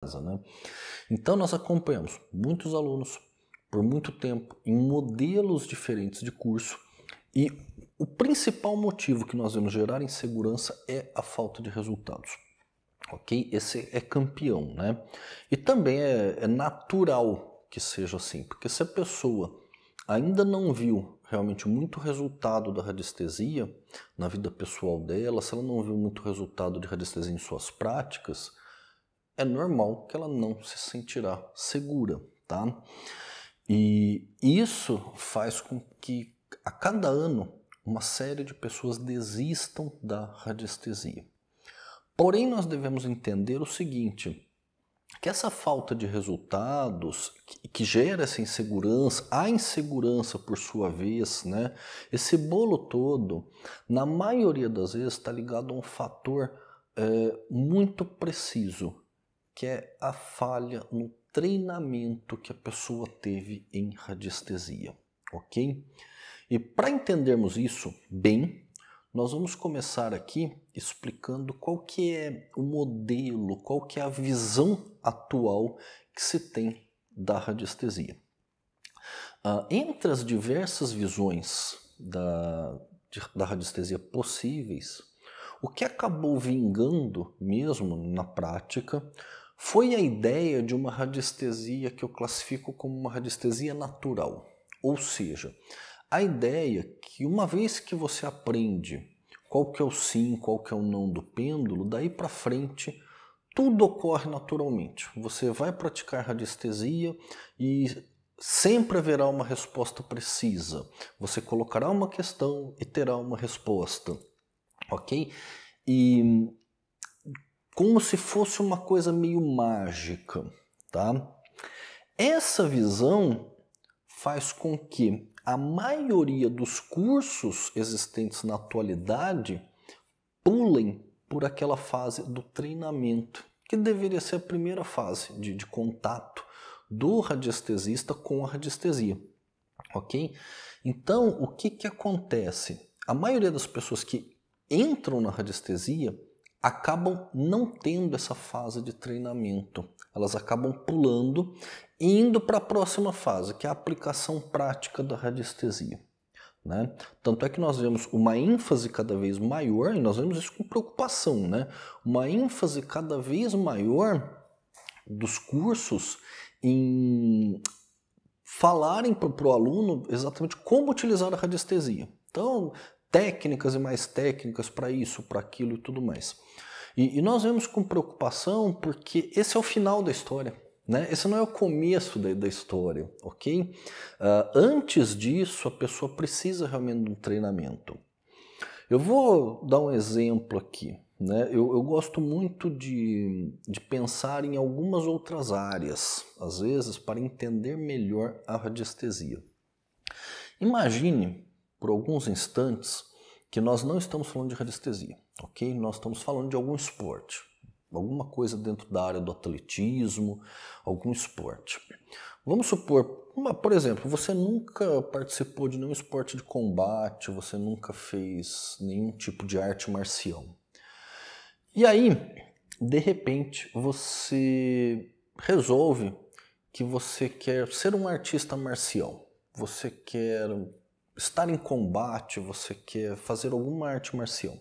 casa. Né? Então, nós acompanhamos muitos alunos por muito tempo em modelos diferentes de curso e o principal motivo que nós vemos gerar insegurança é a falta de resultados. Ok? Esse é campeão, né? E também é, é natural que seja assim, porque se a pessoa ainda não viu realmente muito resultado da radiestesia na vida pessoal dela, se ela não viu muito resultado de radiestesia em suas práticas, é normal que ela não se sentirá segura, tá? E isso faz com que a cada ano uma série de pessoas desistam da radiestesia. Porém, nós devemos entender o seguinte, que essa falta de resultados que, que gera essa insegurança, a insegurança por sua vez, né? Esse bolo todo, na maioria das vezes, está ligado a um fator é, muito preciso, que é a falha no treinamento que a pessoa teve em radiestesia, ok? E para entendermos isso bem, nós vamos começar aqui explicando qual que é o modelo, qual que é a visão atual que se tem da radiestesia. Ah, entre as diversas visões da, de, da radiestesia possíveis, o que acabou vingando mesmo na prática foi a ideia de uma radiestesia que eu classifico como uma radiestesia natural. Ou seja, a ideia que uma vez que você aprende qual que é o sim, qual que é o não do pêndulo, daí para frente tudo ocorre naturalmente. Você vai praticar radiestesia e sempre haverá uma resposta precisa. Você colocará uma questão e terá uma resposta, ok? E como se fosse uma coisa meio mágica, tá? Essa visão faz com que a maioria dos cursos existentes na atualidade pulem por aquela fase do treinamento, que deveria ser a primeira fase de, de contato do radiestesista com a radiestesia, ok? Então, o que, que acontece? A maioria das pessoas que entram na radiestesia acabam não tendo essa fase de treinamento. Elas acabam pulando e indo para a próxima fase, que é a aplicação prática da radiestesia. Né? Tanto é que nós vemos uma ênfase cada vez maior, e nós vemos isso com preocupação, né? uma ênfase cada vez maior dos cursos em falarem para o aluno exatamente como utilizar a radiestesia. Então, técnicas e mais técnicas para isso, para aquilo e tudo mais. E, e, nós vemos com preocupação porque esse é o final da história. Né? Esse não é o começo da, da história, ok? Uh, antes disso, a pessoa precisa realmente de um treinamento. Eu vou dar um exemplo aqui. Né? Eu, eu, gosto muito de, de pensar em algumas outras áreas, às vezes, para entender melhor a radiestesia. Imagine por alguns instantes que nós não estamos falando de radiestesia, ok? Nós estamos falando de algum esporte, alguma coisa dentro da área do atletismo, algum esporte. Vamos supor, uma, por exemplo, você nunca participou de nenhum esporte de combate, você nunca fez nenhum tipo de arte marcial. E aí, de repente, você resolve que você quer ser um artista marcial. Você quer estar em combate, você quer fazer alguma arte marcial.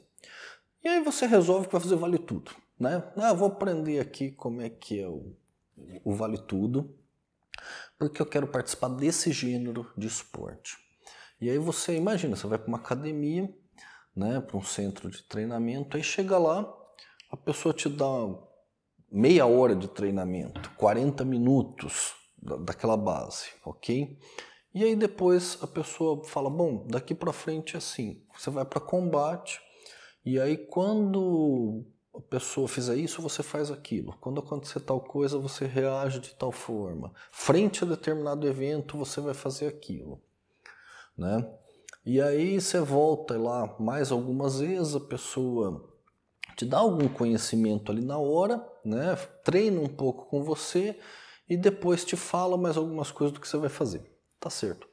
E aí você resolve que vai fazer vale tudo, né? Ah, vou aprender aqui como é que é o, o vale tudo, porque eu quero participar desse gênero de esporte. E aí você imagina, você vai para uma academia, né, para um centro de treinamento, aí chega lá, a pessoa te dá meia hora de treinamento, 40 minutos daquela base, ok? E aí depois a pessoa fala: bom, daqui para frente é assim, você vai para combate, e aí quando a pessoa fizer isso, você faz aquilo. Quando acontecer tal coisa, você reage de tal forma. Frente a determinado evento, você vai fazer aquilo. Né? E aí você volta lá mais algumas vezes, a pessoa te dá algum conhecimento ali na hora, né? treina um pouco com você e depois te fala mais algumas coisas do que você vai fazer. Tá certo.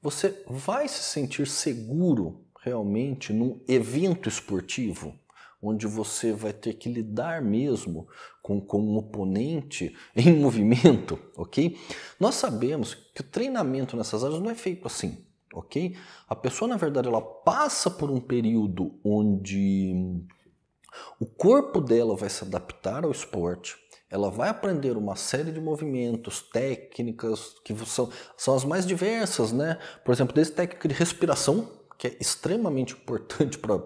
Você vai se sentir seguro realmente num evento esportivo? onde você vai ter que lidar mesmo com, com um oponente em movimento, ok? Nós sabemos que o treinamento nessas áreas não é feito assim, ok? A pessoa, na verdade, ela passa por um período onde o corpo dela vai se adaptar ao esporte, ela vai aprender uma série de movimentos, técnicas, que são, são as mais diversas, né? Por exemplo, desde técnica de respiração, que é extremamente importante para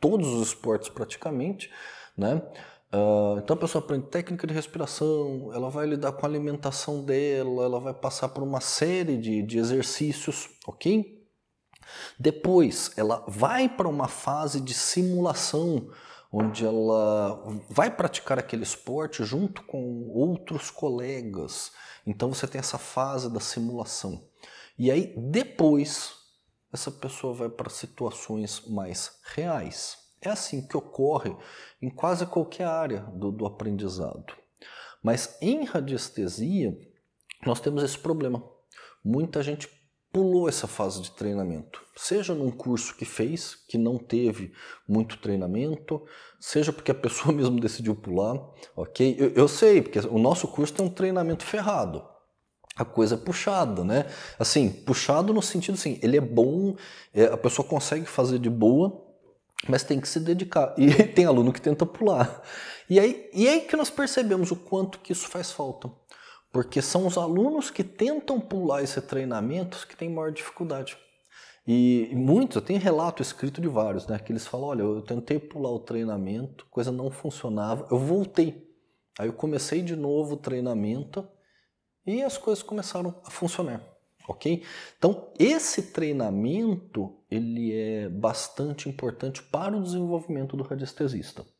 todos os esportes praticamente, né? Uh, então a pessoa aprende técnica de respiração, ela vai lidar com a alimentação dela, ela vai passar por uma série de, de exercícios, ok? Depois ela vai para uma fase de simulação, onde ela vai praticar aquele esporte junto com outros colegas. Então você tem essa fase da simulação. E aí depois essa pessoa vai para situações mais reais. É assim que ocorre em quase qualquer área do, do aprendizado. Mas em radiestesia, nós temos esse problema. Muita gente pulou essa fase de treinamento, seja num curso que fez, que não teve muito treinamento, seja porque a pessoa mesmo decidiu pular, ok? Eu, eu sei, porque o nosso curso tem um treinamento ferrado. A coisa é puxada, né? Assim, puxado no sentido assim, ele é bom, é, a pessoa consegue fazer de boa, mas tem que se dedicar. E tem aluno que tenta pular. E aí, e aí que nós percebemos o quanto que isso faz falta porque são os alunos que tentam pular esse treinamento que têm maior dificuldade. E muitos, eu tenho relato escrito de vários, né, que eles falam, olha, eu tentei pular o treinamento, coisa não funcionava, eu voltei. Aí eu comecei de novo o treinamento e as coisas começaram a funcionar, ok? Então, esse treinamento, ele é bastante importante para o desenvolvimento do radiestesista.